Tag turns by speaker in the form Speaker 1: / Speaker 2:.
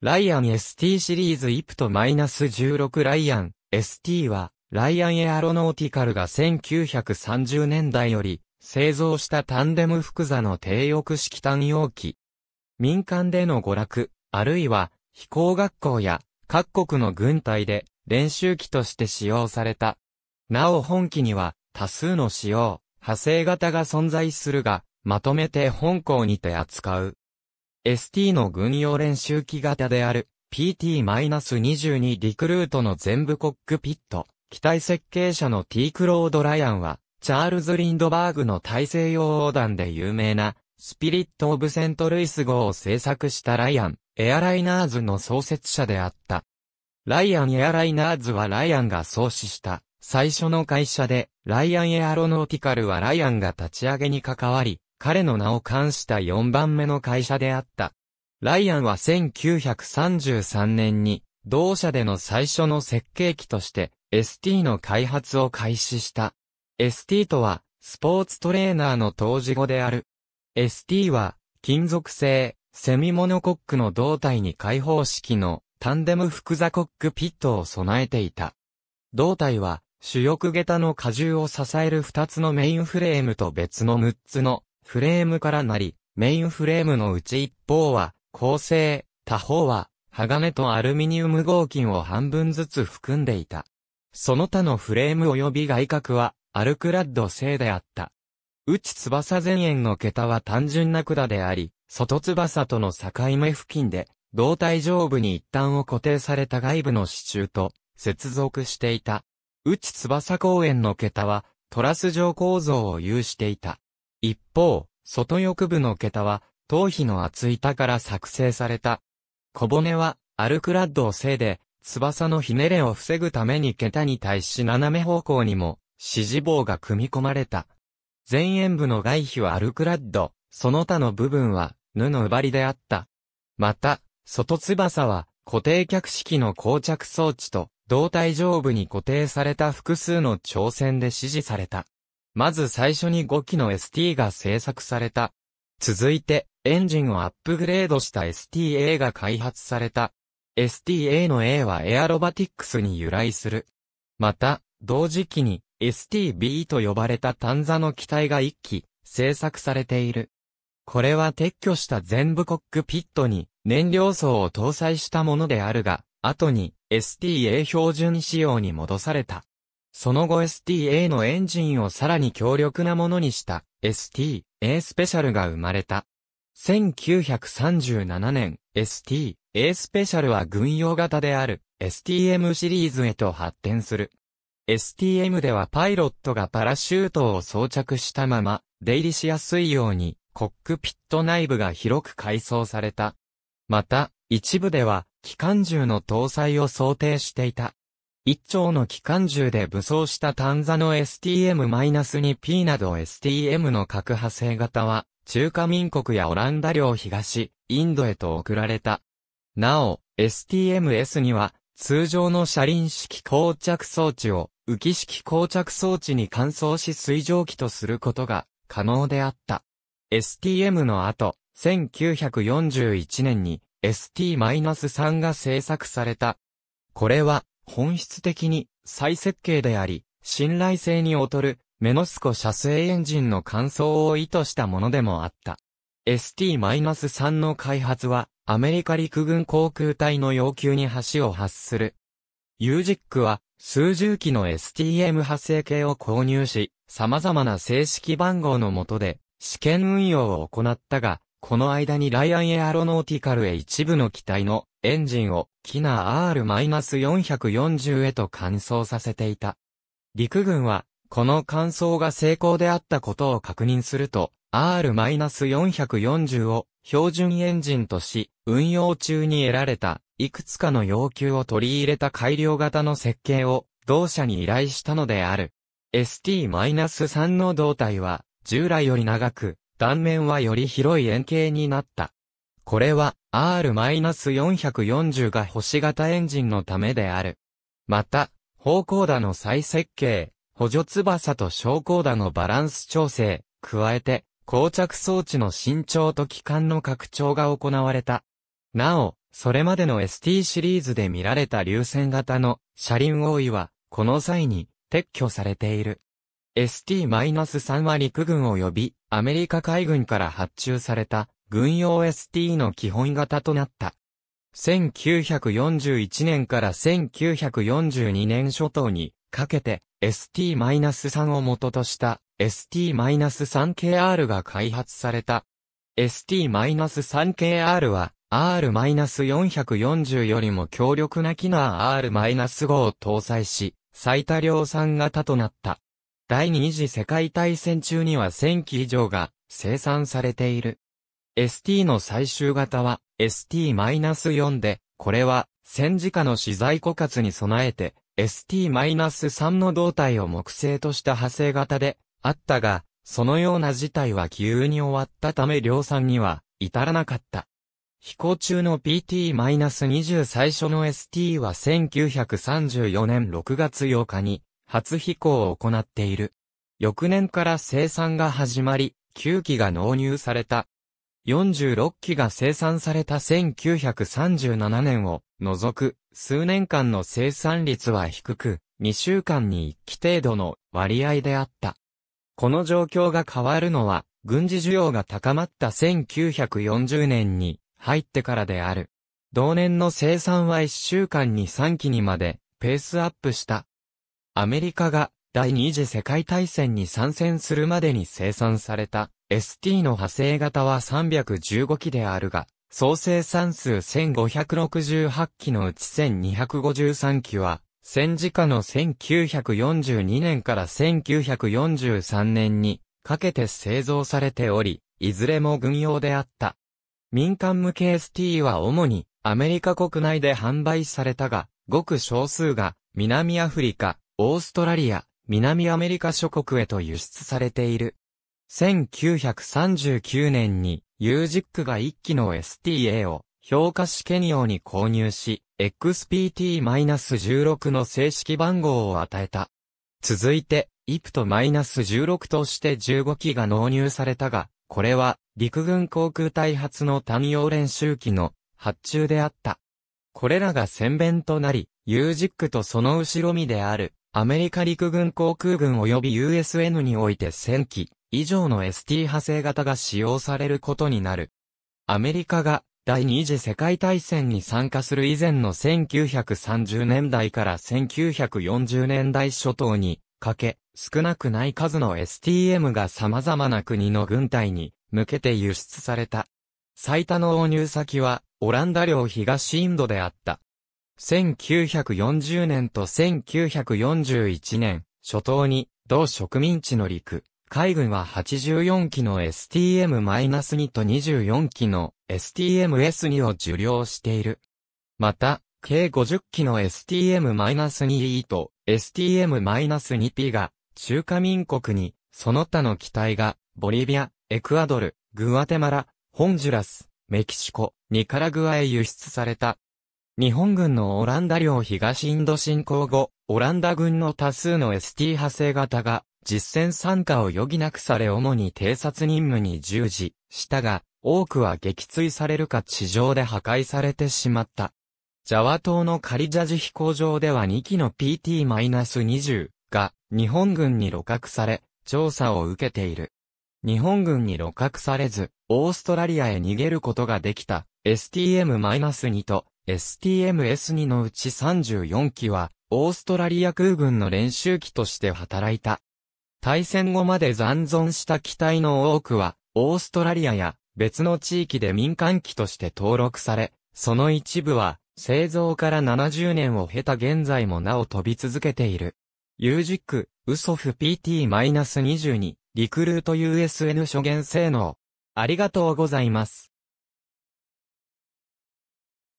Speaker 1: ライアン ST シリーズイプト -16 ライアン ST は、ライアンエアロノーティカルが1930年代より製造したタンデム複座の低翼式単容器。民間での娯楽、あるいは飛行学校や各国の軍隊で練習機として使用された。なお本機には多数の使用、派生型が存在するが、まとめて本校にて扱う。ST の軍用練習機型である PT-22 リクルートの全部コックピット、機体設計者の T クロード・ライアンは、チャールズ・リンドバーグの大西洋横断で有名な、スピリット・オブ・セント・ルイス号を制作したライアン、エアライナーズの創設者であった。ライアン・エアライナーズはライアンが創始した、最初の会社で、ライアン・エアロノーティカルはライアンが立ち上げに関わり、彼の名を冠した4番目の会社であった。ライアンは1933年に、同社での最初の設計機として、ST の開発を開始した。ST とは、スポーツトレーナーの当時語である。ST は、金属製、セミモノコックの胴体に開放式のタンデム複座コックピットを備えていた。胴体は主翼下駄の荷重を支える2つのメインフレームと別の6つのフレームからなり、メインフレームのうち一方は、構成、他方は、鋼とアルミニウム合金を半分ずつ含んでいた。その他のフレーム及び外角は、アルクラッド製であった。内翼前縁の桁は単純な管であり、外翼との境目付近で、胴体上部に一端を固定された外部の支柱と接続していた。内翼公園の桁はトラス状構造を有していた。一方、外翼部の桁は、頭皮の厚板から作成された。小骨は、アルクラッドを背で、翼のひねれを防ぐために桁に対し斜め方向にも、指示棒が組み込まれた。前縁部の外皮はアルクラッド、その他の部分は、布の奪りであった。また、外翼は、固定客式の膠着装置と、胴体上部に固定された複数の挑戦で指示された。まず最初に5機の ST が製作された。続いて、エンジンをアップグレードした STA が開発された。STA の A はエアロバティックスに由来する。また、同時期に STB と呼ばれた単座の機体が1機製作されている。これは撤去した全部コックピットに燃料層を搭載したものであるが、後に STA 標準仕様に戻された。その後 STA のエンジンをさらに強力なものにした STA スペシャルが生まれた。1937年 STA スペシャルは軍用型である STM シリーズへと発展する。STM ではパイロットがパラシュートを装着したまま、出入りしやすいように、コックピット内部が広く改装された。また、一部では、機関銃の搭載を想定していた。一丁の機関銃で武装した単座の STM-2P など STM の核派生型は、中華民国やオランダ領東、インドへと送られた。なお、STMS には、通常の車輪式膠着装置を、浮き式膠着装置に換装し水蒸気とすることが可能であった。STM の後、1941年に ST-3 が製作された。これは本質的に再設計であり、信頼性に劣るメノスコ射精エンジンの乾燥を意図したものでもあった。ST-3 の開発はアメリカ陸軍航空隊の要求に橋を発する。ユージックは数十機の STM 派生系を購入し、様々な正式番号の下で試験運用を行ったが、この間にライアンエアロノーティカルへ一部の機体のエンジンをキナ R-440 へと乾燥させていた。陸軍は、この乾燥が成功であったことを確認すると、R-440 を標準エンジンとし、運用中に得られた、いくつかの要求を取り入れた改良型の設計を、同社に依頼したのである。ST-3 の胴体は、従来より長く、断面はより広い円形になった。これは R-440 が星型エンジンのためである。また、方向打の再設計、補助翼と昇降打のバランス調整、加えて、膠着装置の伸長と機関の拡張が行われた。なお、それまでの ST シリーズで見られた流線型の車輪覆いは、この際に撤去されている。ST-3 は陸軍及びアメリカ海軍から発注された軍用 ST の基本型となった。1941年から1942年初頭にかけて ST-3 を元とした ST-3KR が開発された。ST-3KR は R-440 よりも強力な機能 R-5 を搭載し、最多量産型となった。第二次世界大戦中には1000機以上が生産されている。ST の最終型は ST-4 で、これは戦時下の資材枯渇に備えて ST-3 の胴体を木製とした派生型であったが、そのような事態は急に終わったため量産には至らなかった。飛行中の PT-20 最初の ST は1934年6月8日に初飛行を行っている。翌年から生産が始まり、9機が納入された46機が生産された1937年を除く数年間の生産率は低く、2週間に1機程度の割合であった。この状況が変わるのは、軍事需要が高まった1940年に入ってからである。同年の生産は1週間に3機にまでペースアップした。アメリカが第二次世界大戦に参戦するまでに生産された ST の派生型は315機であるが、総生産数1568機のうち1253機は、戦時下の1942年から1943年にかけて製造されており、いずれも軍用であった。民間向け ST は主にアメリカ国内で販売されたが、ごく少数が南アフリカ、オーストラリア、南アメリカ諸国へと輸出されている。1939年に、ユージックが1機の STA を評価試験用に購入し、XPT-16 の正式番号を与えた。続いて、イプト -16 として15機が納入されたが、これは陸軍航空隊発の単用練習機の発注であった。これらが先弁となり、ユージックとその後ろ身であるアメリカ陸軍航空軍及び USN において1000機以上の ST 派生型が使用されることになる。アメリカが第二次世界大戦に参加する以前の1930年代から1940年代初頭にかけ、少なくない数の STM が様々な国の軍隊に向けて輸出された。最多の応入先はオランダ領東インドであった。1940年と1941年、初頭に、同植民地の陸、海軍は84機の STM-2 と24機の STM-S2 を受領している。また、計50機の STM-2E と STM-2P が中華民国に、その他の機体が、ボリビア、エクアドル、グアテマラ、ホンジュラス、メキシコ、ニカラグアへ輸出された。日本軍のオランダ領東インド侵攻後、オランダ軍の多数の ST 派生型が実戦参加を余儀なくされ主に偵察任務に従事したが、多くは撃墜されるか地上で破壊されてしまった。ジャワ島のカリジャジ飛行場では2機の PT-20 が日本軍に露獲され、調査を受けている。日本軍に露獲されず、オーストラリアへ逃げることができた STM-2 と STMS2 のうち34機は、オーストラリア空軍の練習機として働いた。対戦後まで残存した機体の多くは、オーストラリアや別の地域で民間機として登録され、その一部は、製造から70年を経た現在もなお飛び続けている。ユージック、ウソフ PT-22、リクルート USN 諸元性能。ありがとうございます。